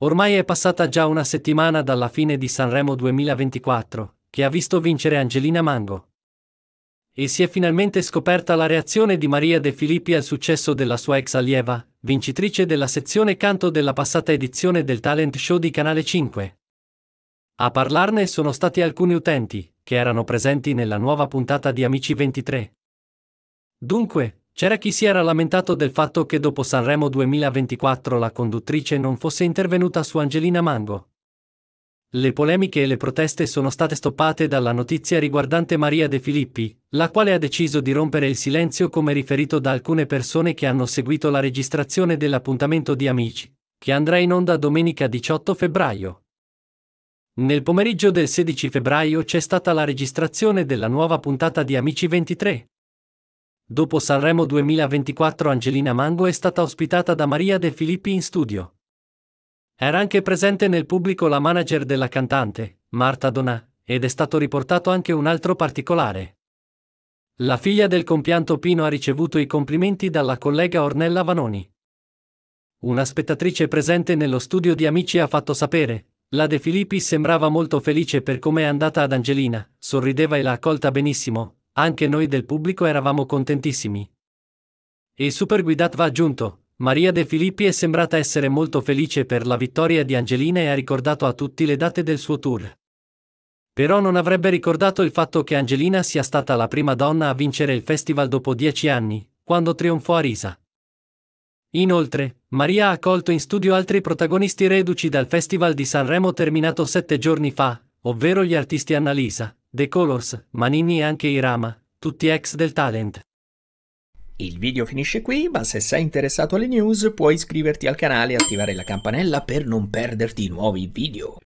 Ormai è passata già una settimana dalla fine di Sanremo 2024, che ha visto vincere Angelina Mango. E si è finalmente scoperta la reazione di Maria De Filippi al successo della sua ex allieva, vincitrice della sezione canto della passata edizione del talent show di Canale 5. A parlarne sono stati alcuni utenti, che erano presenti nella nuova puntata di Amici 23. Dunque, c'era chi si era lamentato del fatto che dopo Sanremo 2024 la conduttrice non fosse intervenuta su Angelina Mango. Le polemiche e le proteste sono state stoppate dalla notizia riguardante Maria De Filippi, la quale ha deciso di rompere il silenzio come riferito da alcune persone che hanno seguito la registrazione dell'appuntamento di Amici, che andrà in onda domenica 18 febbraio. Nel pomeriggio del 16 febbraio c'è stata la registrazione della nuova puntata di Amici 23 Dopo Sanremo 2024 Angelina Mango è stata ospitata da Maria De Filippi in studio. Era anche presente nel pubblico la manager della cantante, Marta Donà, ed è stato riportato anche un altro particolare. La figlia del compianto Pino ha ricevuto i complimenti dalla collega Ornella Vanoni. Una spettatrice presente nello studio di Amici ha fatto sapere, la De Filippi sembrava molto felice per come è andata ad Angelina, sorrideva e l'ha accolta benissimo, anche noi del pubblico eravamo contentissimi. Il Guidat va aggiunto. Maria De Filippi è sembrata essere molto felice per la vittoria di Angelina e ha ricordato a tutti le date del suo tour. Però non avrebbe ricordato il fatto che Angelina sia stata la prima donna a vincere il festival dopo dieci anni, quando trionfò a Risa. Inoltre, Maria ha accolto in studio altri protagonisti reduci dal Festival di Sanremo terminato sette giorni fa, ovvero gli artisti Annalisa, The Colors, Manini e anche Irama, tutti ex del talent. Il video finisce qui, ma se sei interessato alle news puoi iscriverti al canale e attivare la campanella per non perderti nuovi video.